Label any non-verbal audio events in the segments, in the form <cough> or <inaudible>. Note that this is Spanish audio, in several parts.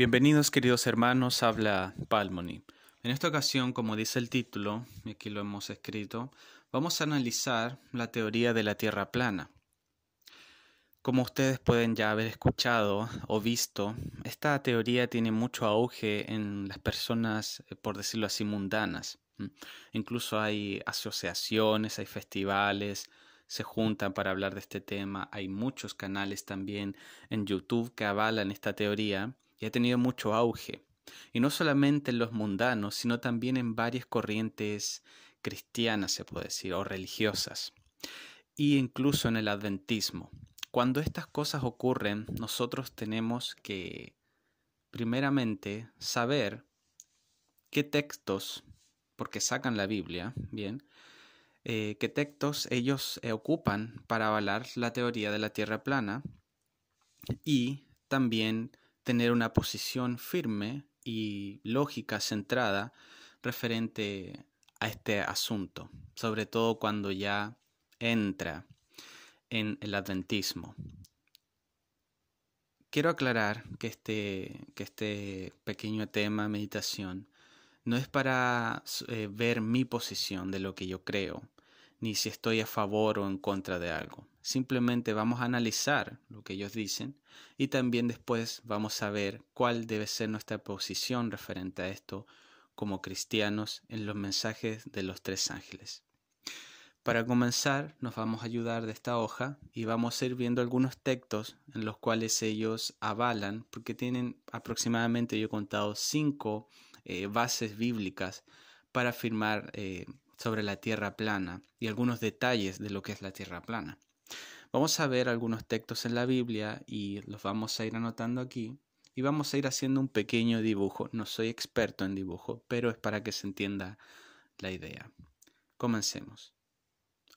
Bienvenidos queridos hermanos, habla Palmoni. En esta ocasión, como dice el título, y aquí lo hemos escrito, vamos a analizar la teoría de la Tierra plana. Como ustedes pueden ya haber escuchado o visto, esta teoría tiene mucho auge en las personas, eh, por decirlo así, mundanas. Incluso hay asociaciones, hay festivales, se juntan para hablar de este tema, hay muchos canales también en YouTube que avalan esta teoría y ha tenido mucho auge, y no solamente en los mundanos, sino también en varias corrientes cristianas, se puede decir, o religiosas, e incluso en el adventismo. Cuando estas cosas ocurren, nosotros tenemos que, primeramente, saber qué textos, porque sacan la Biblia, bien, eh, qué textos ellos eh, ocupan para avalar la teoría de la Tierra plana y también tener una posición firme y lógica centrada referente a este asunto, sobre todo cuando ya entra en el adventismo. Quiero aclarar que este, que este pequeño tema, meditación, no es para eh, ver mi posición de lo que yo creo, ni si estoy a favor o en contra de algo. Simplemente vamos a analizar lo que ellos dicen y también después vamos a ver cuál debe ser nuestra posición referente a esto como cristianos en los mensajes de los tres ángeles. Para comenzar, nos vamos a ayudar de esta hoja y vamos a ir viendo algunos textos en los cuales ellos avalan, porque tienen aproximadamente, yo he contado, cinco eh, bases bíblicas para afirmar eh, sobre la Tierra plana y algunos detalles de lo que es la Tierra plana. Vamos a ver algunos textos en la Biblia y los vamos a ir anotando aquí y vamos a ir haciendo un pequeño dibujo. No soy experto en dibujo, pero es para que se entienda la idea. Comencemos.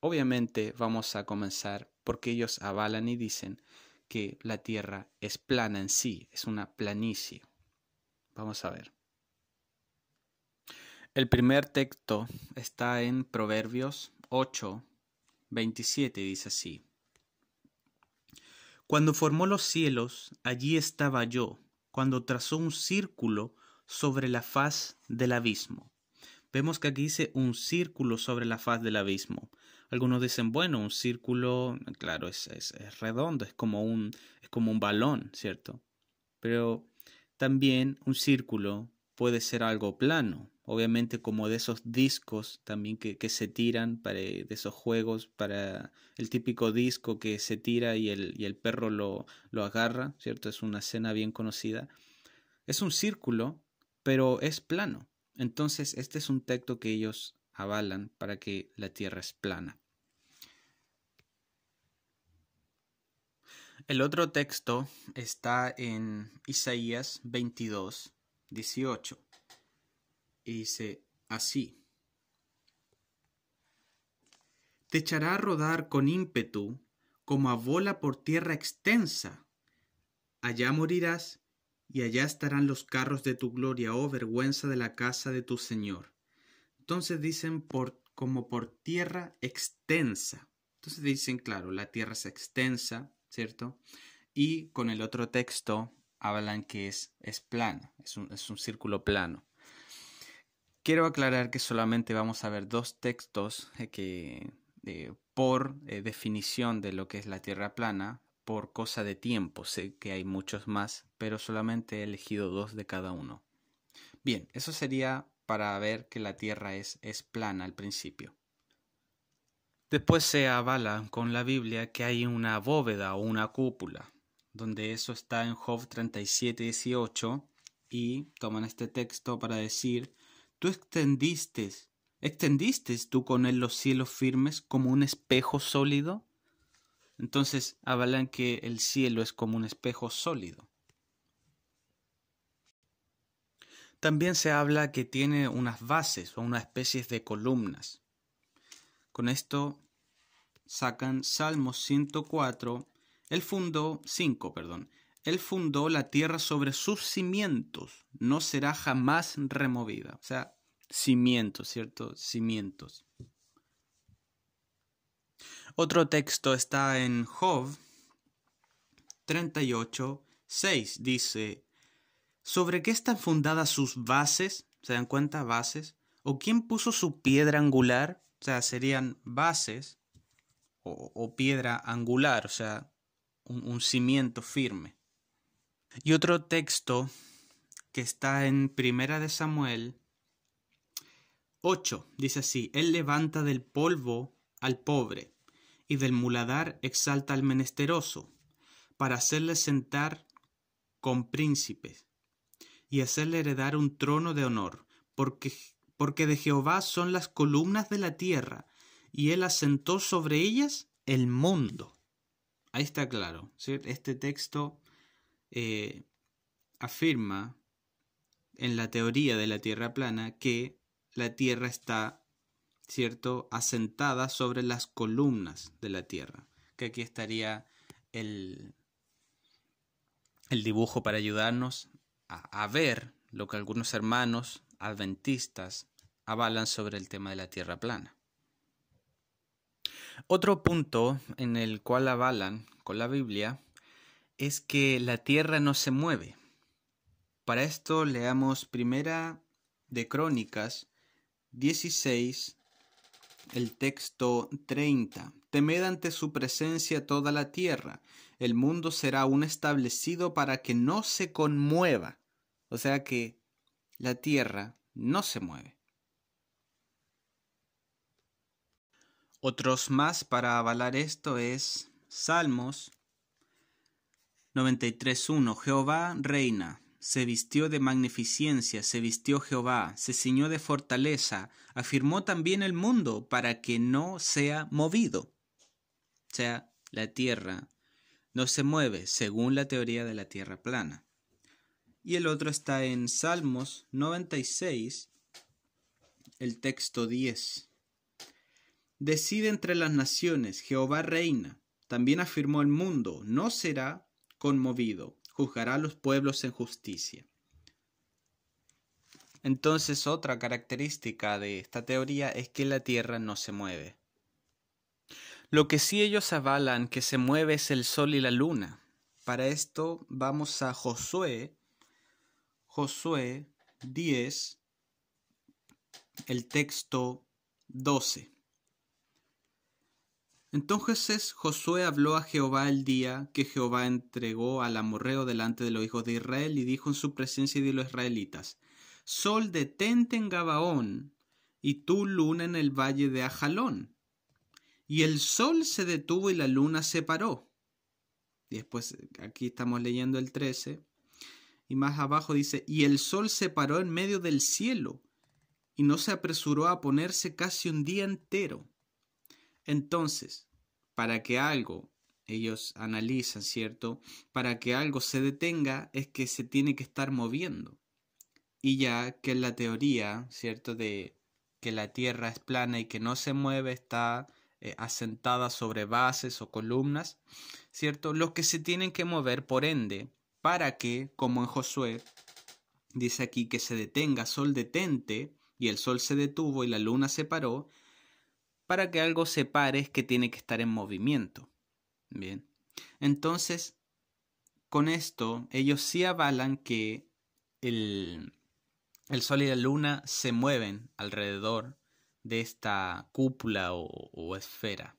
Obviamente vamos a comenzar porque ellos avalan y dicen que la Tierra es plana en sí, es una planicie. Vamos a ver. El primer texto está en Proverbios 8, 27, dice así. Cuando formó los cielos, allí estaba yo, cuando trazó un círculo sobre la faz del abismo. Vemos que aquí dice un círculo sobre la faz del abismo. Algunos dicen, bueno, un círculo, claro, es, es, redondo, es como, un, es como un balón, ¿cierto? Pero también un círculo puede ser algo plano, obviamente como de esos discos también que, se tiran, para, eh, de esos juegos, para el típico disco que se tira y el, perro lo, lo agarra, ¿cierto? Es una escena bien conocida. Es un círculo, pero es plano. Entonces, este es un texto que ellos avalan para que la Tierra es plana. El otro texto está en Isaías 22, 18 y e dice así. Te echará a rodar con ímpetu como a bola por tierra extensa. Allá morirás y allá estarán los carros de tu gloria, oh vergüenza de la casa de tu Señor. Entonces dicen por, como por tierra extensa. Entonces dicen, claro, la tierra es extensa, ¿cierto? Y con el otro texto hablan que es, es plano, es un círculo plano. Quiero aclarar que solamente vamos a ver dos textos eh, que eh, por eh, definición de lo que es la Tierra plana, por cosa de tiempo, sé que hay muchos más, pero solamente he elegido dos de cada uno. Bien, eso sería para ver que la Tierra es, es plana al principio. Después se avala con la Biblia que hay una bóveda o una cúpula, donde eso está en Job 37, 18, y toman este texto para decir Tú extendiste, extendiste tú con él los cielos firmes como un espejo sólido. Entonces avalan que el cielo es como un espejo sólido. También se habla que tiene unas bases o una especie de columnas. Con esto sacan Salmos 104, el fundo 5, perdón, él fundó la tierra sobre sus cimientos, no será jamás removida. O sea, cimientos, ¿cierto? Cimientos. Otro texto está en Job 38, 6. Dice, ¿sobre qué están fundadas sus bases? ¿Se dan cuenta? Bases. ¿O quién puso su piedra angular? O sea, serían bases o, piedra angular, o sea, un cimiento firme. Y otro texto que está en Primera de Samuel 8, dice así, Él levanta del polvo al pobre y del muladar exalta al menesteroso, para hacerle sentar con príncipes y hacerle heredar un trono de honor, porque, porque de Jehová son las columnas de la tierra, y él asentó sobre ellas el mundo. Ahí está claro, ¿sí? este texto eh, afirma en la teoría de la Tierra plana que la Tierra está, ¿cierto?, asentada sobre las columnas de la Tierra. Que aquí estaría el, el dibujo para ayudarnos a ver lo que algunos hermanos adventistas avalan sobre el tema de la Tierra plana. Otro punto en el cual avalan con la Biblia es que la tierra no se mueve. Para esto leamos primera de Crónicas 16, el texto 30. Temed ante su presencia toda la tierra. El mundo será un establecido para que no se conmueva. O sea que la tierra no se mueve. Otros más para avalar esto es Salmos 93.1 Jehová reina. Se vistió de magnificencia, se vistió Jehová, se ciñó de fortaleza, afirmó también el mundo para que no sea movido. O sea, la tierra no se mueve según la teoría de la tierra plana. Y el otro está en Salmos 96, el texto 10. Decide entre las naciones, Jehová reina. También afirmó el mundo, no será conmovido, juzgará a los pueblos en justicia. Entonces otra característica de esta teoría es que la Tierra no se mueve. Lo que sí ellos avalan que se mueve es el Sol y la Luna. Para esto vamos a Josué, Josué 10, el texto 12. Entonces Josué habló a Jehová el día que Jehová entregó al amorreo delante de los hijos de Israel y dijo en su presencia y de los israelitas, Sol detente en Gabaón y tú luna en el valle de Ajalón. Y el sol se detuvo y la luna se paró. Y después aquí estamos leyendo el 13. Y más abajo dice, y el sol se paró en medio del cielo y no se apresuró a ponerse casi un día entero. Entonces, para que algo, ellos analizan, ¿cierto? Para que algo se detenga es que se tiene que estar moviendo. Y ya que la teoría, ¿cierto? De que la Tierra es plana y que no se mueve está eh, asentada sobre bases o columnas, ¿cierto? Los que se tienen que mover, por ende, para que, como en Josué, dice aquí que se detenga, sol detente, y el sol se detuvo y la luna se paró, para que algo se pare es que tiene que estar en movimiento. Bien. Entonces, con esto, ellos sí avalan que el, el Sol y la Luna se mueven alrededor de esta cúpula o esfera.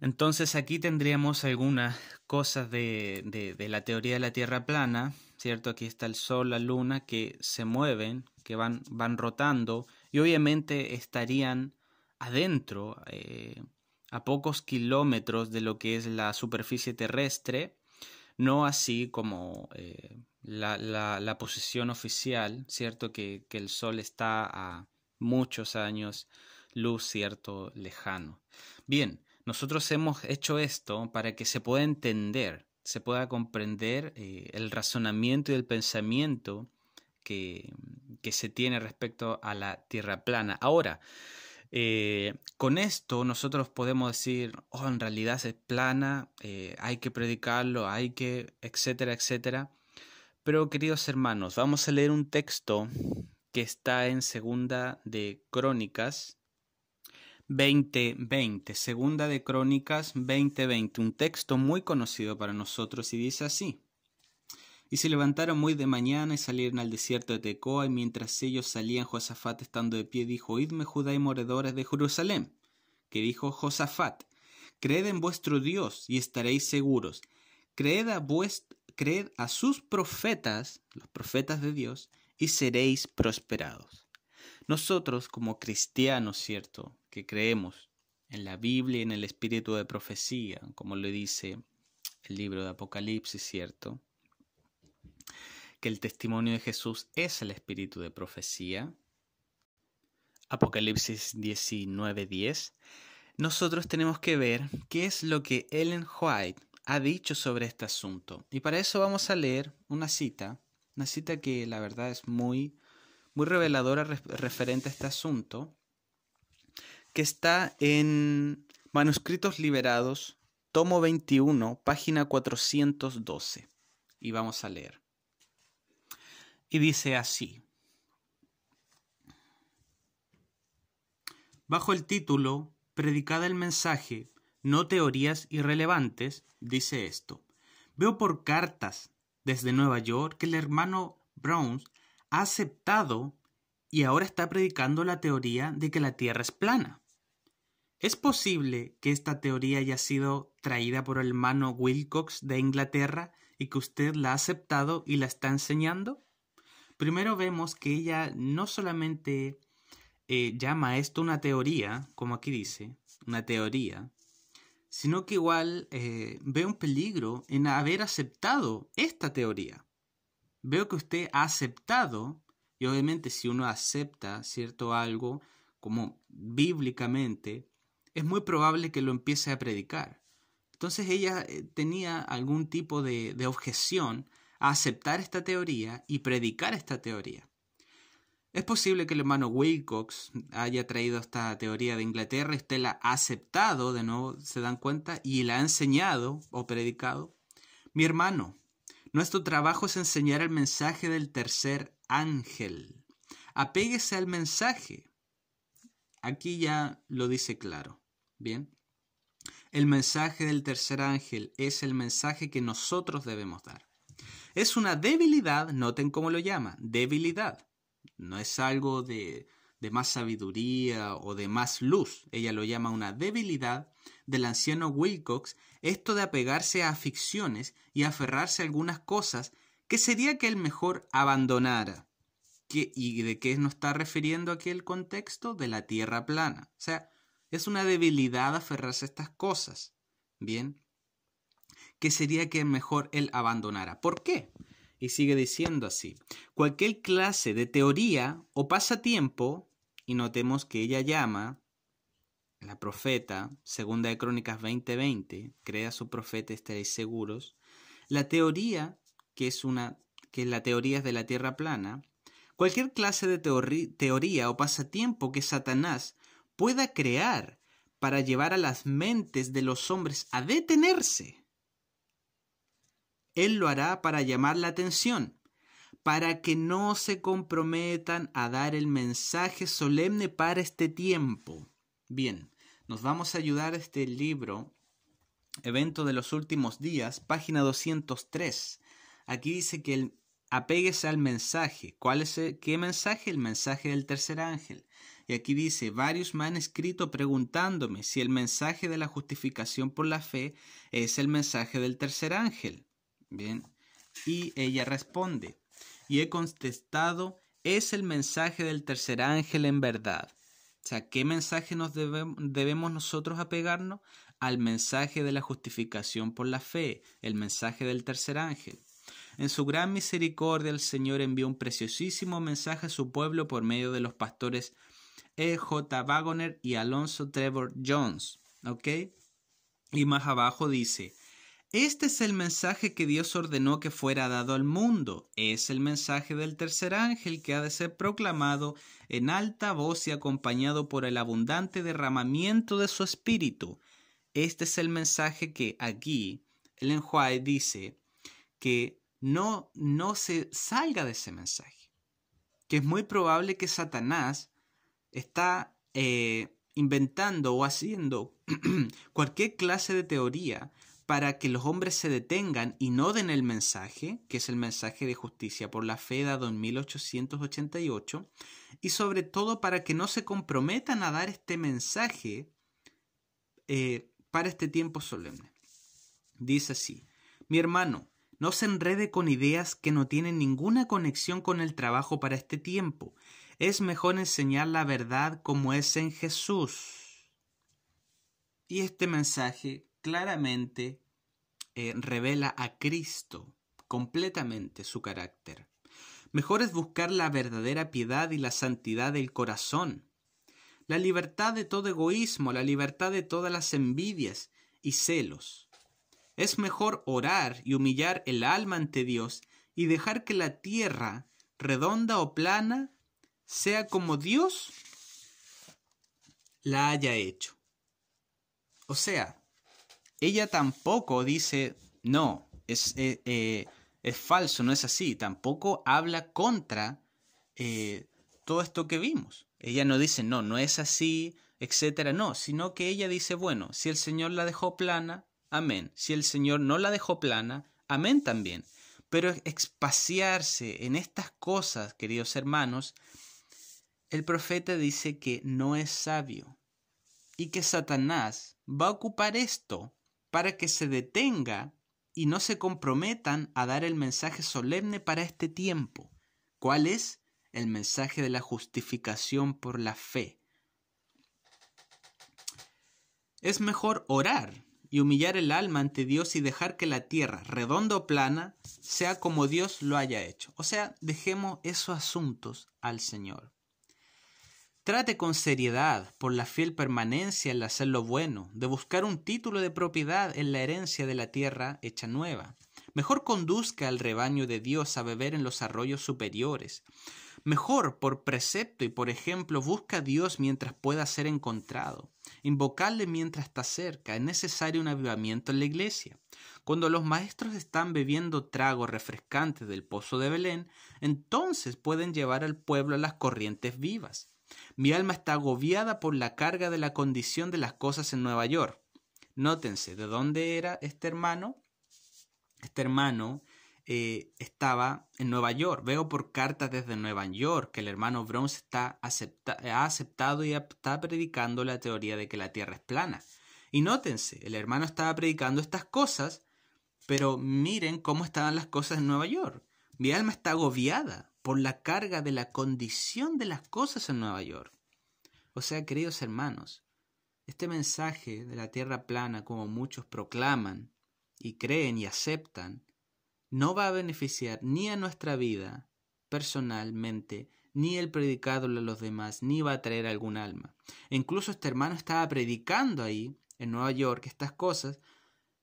Entonces aquí tendríamos algunas cosas de, de, la teoría de la Tierra plana, ¿cierto? Aquí está el Sol, la Luna, que se mueven, que van, van rotando y obviamente estarían adentro, eh, a pocos kilómetros de lo que es la superficie terrestre, no así como eh, la, la, la, posición oficial, ¿cierto? Que, que el Sol está a muchos años luz, ¿cierto? Lejano. Bien. Nosotros hemos hecho esto para que se pueda entender, se pueda comprender eh, el razonamiento y el pensamiento que, se tiene respecto a la Tierra plana. Ahora, eh, con esto nosotros podemos decir, oh, en realidad es plana, eh, hay que predicarlo, hay que, etcétera, etcétera. Pero queridos hermanos, vamos a leer un texto que está en Segunda de Crónicas, 20:20, segunda de Crónicas 20:20, un texto muy conocido para nosotros y dice así. Y se levantaron muy de mañana y salieron al desierto de Tecoa, y mientras ellos salían, Josafat estando de pie dijo, Idme Judá y moradores de Jerusalén, que dijo Josafat, creed en vuestro Dios y estaréis seguros, creed a, creed a sus profetas, los profetas de Dios, y seréis prosperados. Nosotros como cristianos, ¿cierto? que creemos en la Biblia y en el espíritu de profecía, como le dice el libro de Apocalipsis, ¿cierto? Que el testimonio de Jesús es el espíritu de profecía. Apocalipsis 19:10. Nosotros tenemos que ver qué es lo que Ellen White ha dicho sobre este asunto. Y para eso vamos a leer una cita, una cita que la verdad es muy muy reveladora referente a este asunto que está en Manuscritos Liberados, tomo 21, página 412. Y vamos a leer. Y dice así. Bajo el título Predicada el mensaje, no teorías irrelevantes, dice esto. Veo por cartas desde Nueva York que el hermano Browns ha aceptado y ahora está predicando la teoría de que la Tierra es plana. ¿Es posible que esta teoría haya sido traída por el hermano Wilcox de Inglaterra y que usted la ha aceptado y la está enseñando? Primero vemos que ella no solamente eh, llama esto una teoría, como aquí dice, una teoría, sino que igual eh, ve un peligro en haber aceptado esta teoría. Veo que usted ha aceptado, y obviamente si uno acepta cierto algo, como bíblicamente, es muy probable que lo empiece a predicar. Entonces ella eh, tenía algún tipo de, objeción a aceptar esta teoría y predicar esta teoría. Es posible que el hermano Wilcox haya traído esta teoría de Inglaterra, usted la ha aceptado, de nuevo se dan cuenta, y la ha enseñado o predicado. Mi hermano, nuestro trabajo es enseñar el mensaje del tercer ángel. Apéguese al mensaje. Aquí ya lo dice claro. Bien. El mensaje del tercer ángel es el mensaje que nosotros debemos dar. Es una debilidad, noten cómo lo llama, debilidad. No es algo de, más sabiduría o de más luz. Ella lo llama una debilidad del anciano Wilcox, esto de apegarse a ficciones y aferrarse a algunas cosas que sería que el mejor abandonara. ¿Y de qué nos está refiriendo aquí el contexto? De la Tierra plana. O sea, es una debilidad aferrarse a estas cosas. Bien, que sería que mejor él abandonara. ¿Por qué? Y sigue diciendo así, cualquier clase de teoría o pasatiempo, y notemos que ella llama, la profeta, segunda de Crónicas 20:20, 20, crea su profeta, estaréis seguros, la teoría, que es una que es la teoría de la tierra plana, cualquier clase de teoría o pasatiempo que Satanás pueda crear para llevar a las mentes de los hombres a detenerse. Él lo hará para llamar la atención, para que no se comprometan a dar el mensaje solemne para este tiempo. Bien, nos vamos a ayudar a este libro, Evento de los Últimos Días, página 203. Aquí dice que apeguese al mensaje. ¿Cuál es ¿Qué mensaje? El mensaje del tercer ángel. Y aquí dice, varios me han escrito preguntándome si el mensaje de la justificación por la fe es el mensaje del tercer ángel. Bien, y ella responde, y he contestado, es el mensaje del tercer ángel en verdad. O sea, ¿qué mensaje nos debemos, debemos nosotros apegarnos? Al mensaje de la justificación por la fe, el mensaje del tercer ángel. En su gran misericordia el Señor envió un preciosísimo mensaje a su pueblo por medio de los pastores E.J. Wagoner y Alonso Trevor Jones. ¿Ok? Y más abajo dice, este es el mensaje que Dios ordenó que fuera dado al mundo. Es el mensaje del tercer ángel que ha de ser proclamado en alta voz y acompañado por el abundante derramamiento de su espíritu. Este es el mensaje que aquí el enjuague dice que no, no se salga de ese mensaje. Que es muy probable que Satanás está eh, inventando o haciendo <clears throat> cualquier clase de teoría para que los hombres se detengan y no den el mensaje, que es el mensaje de justicia por la fe en 1888, y sobre todo para que no se comprometan a dar este mensaje eh, para este tiempo solemne. Dice así, mi hermano, no se enrede con ideas que no tienen ninguna conexión con el trabajo para este tiempo es mejor enseñar la verdad como es en Jesús. Y este mensaje claramente eh, revela a Cristo completamente su carácter. Mejor es buscar la verdadera piedad y la santidad del corazón, la libertad de todo egoísmo, la libertad de todas las envidias y celos. Es mejor orar y humillar el alma ante Dios y dejar que la tierra, redonda o plana, sea como Dios la haya hecho. O sea, ella tampoco dice, no, es, eh, eh, es falso, no es así, tampoco habla contra eh, todo esto que vimos. Ella no dice, no, no es así, etcétera, no, sino que ella dice, bueno, si el Señor la dejó plana, amén. Si el Señor no la dejó plana, amén también. Pero espaciarse en estas cosas, queridos hermanos, el profeta dice que no es sabio y que Satanás va a ocupar esto para que se detenga y no se comprometan a dar el mensaje solemne para este tiempo. ¿Cuál es? El mensaje de la justificación por la fe. Es mejor orar y humillar el alma ante Dios y dejar que la tierra, redonda o plana, sea como Dios lo haya hecho. O sea, dejemos esos asuntos al Señor. Trate con seriedad, por la fiel permanencia en hacer lo bueno, de buscar un título de propiedad en la herencia de la tierra hecha nueva. Mejor conduzca al rebaño de Dios a beber en los arroyos superiores. Mejor, por precepto y por ejemplo, busca a Dios mientras pueda ser encontrado. Invocarle mientras está cerca. Es necesario un avivamiento en la iglesia. Cuando los maestros están bebiendo tragos refrescantes del pozo de Belén, entonces pueden llevar al pueblo a las corrientes vivas. Mi alma está agobiada por la carga de la condición de las cosas en Nueva York. Nótense, ¿de dónde era este hermano? Este hermano eh, estaba en Nueva York. Veo por cartas desde Nueva York que el hermano Brown está ha aceptado y está predicando la teoría de que la Tierra es plana. Y nótense, el hermano estaba predicando estas cosas, pero miren cómo estaban las cosas en Nueva York. Mi alma está agobiada por la carga de la condición de las cosas en Nueva York. O sea, queridos hermanos, este mensaje de la tierra plana, como muchos proclaman y creen y aceptan, no va a beneficiar ni a nuestra vida personalmente, ni el predicado a los demás, ni va a traer algún alma. E incluso este hermano estaba predicando ahí, en Nueva York, estas cosas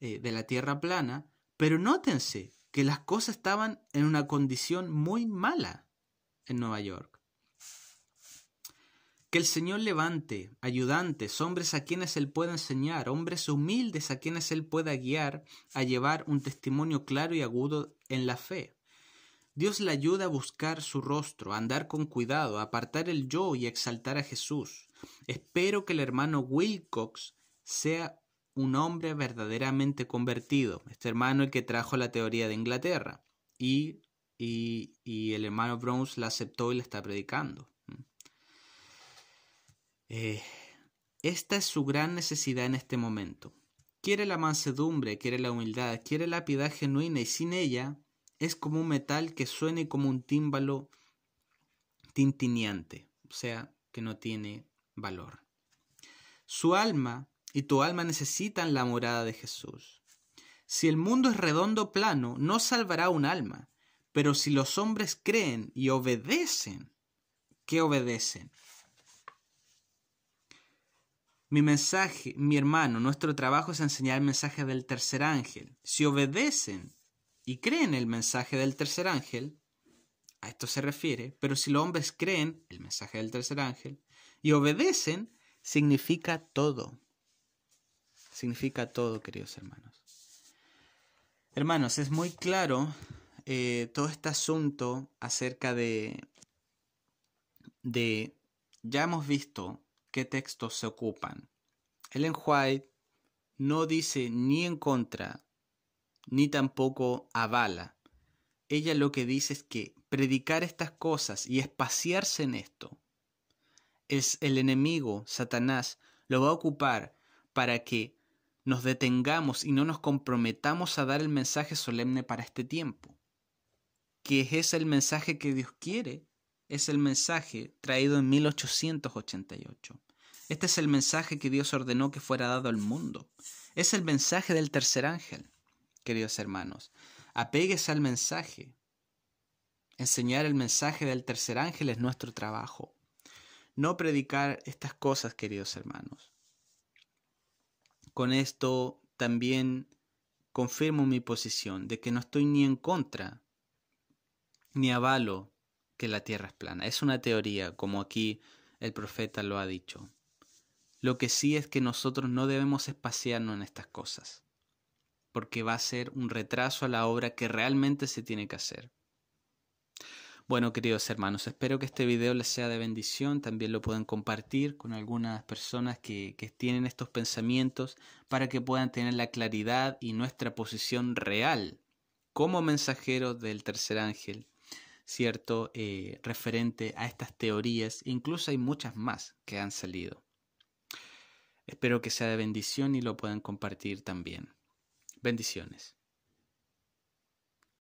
eh, de la tierra plana, pero nótense, que las cosas estaban en una condición muy mala en Nueva York. Que el Señor levante ayudantes, hombres a quienes Él pueda enseñar, hombres humildes a quienes Él pueda guiar a llevar un testimonio claro y agudo en la fe. Dios le ayuda a buscar su rostro, a andar con cuidado, a apartar el yo y a exaltar a Jesús. Espero que el hermano Wilcox sea un hombre verdaderamente convertido, este hermano el que trajo la teoría de Inglaterra, y, y, y el hermano Browns la aceptó y la está predicando. Mm. Eh, esta es su gran necesidad en este momento. Quiere la mansedumbre, quiere la humildad, quiere la piedad genuina y sin ella es como un metal que suene como un tímbalo tintineante, o sea, que no tiene valor. Su alma y tu alma necesitan la morada de Jesús. Si el mundo es redondo plano, no salvará un alma, pero si los hombres creen y obedecen, ¿qué obedecen? Mi mensaje, mi hermano, nuestro trabajo es enseñar el mensaje del tercer ángel. Si obedecen y creen el mensaje del tercer ángel, a esto se refiere, pero si los hombres creen el mensaje del tercer ángel y obedecen, significa todo significa todo, queridos hermanos. Hermanos, es muy claro eh, todo este asunto acerca de, de, ya hemos visto qué textos se ocupan. Ellen White no dice ni en contra, ni tampoco avala. Ella lo que dice es que predicar estas cosas y espaciarse en esto, es el enemigo, Satanás, lo va a ocupar para que nos detengamos y no nos comprometamos a dar el mensaje solemne para este tiempo, que es el mensaje que Dios quiere, es el mensaje traído en 1888. Este es el mensaje que Dios ordenó que fuera dado al mundo. Es el mensaje del tercer ángel, queridos hermanos. Apeguese al mensaje. Enseñar el mensaje del tercer ángel es nuestro trabajo. No predicar estas cosas, queridos hermanos. Con esto también confirmo mi posición de que no estoy ni en contra ni avalo que la tierra es plana. Es una teoría, como aquí el profeta lo ha dicho. Lo que sí es que nosotros no debemos espaciarnos en estas cosas, porque va a ser un retraso a la obra que realmente se tiene que hacer. Bueno, queridos hermanos, espero que este video les sea de bendición. También lo pueden compartir con algunas personas que, tienen estos pensamientos para que puedan tener la claridad y nuestra posición real como mensajero del tercer ángel, ¿cierto? Eh, referente a estas teorías. Incluso hay muchas más que han salido. Espero que sea de bendición y lo puedan compartir también. Bendiciones.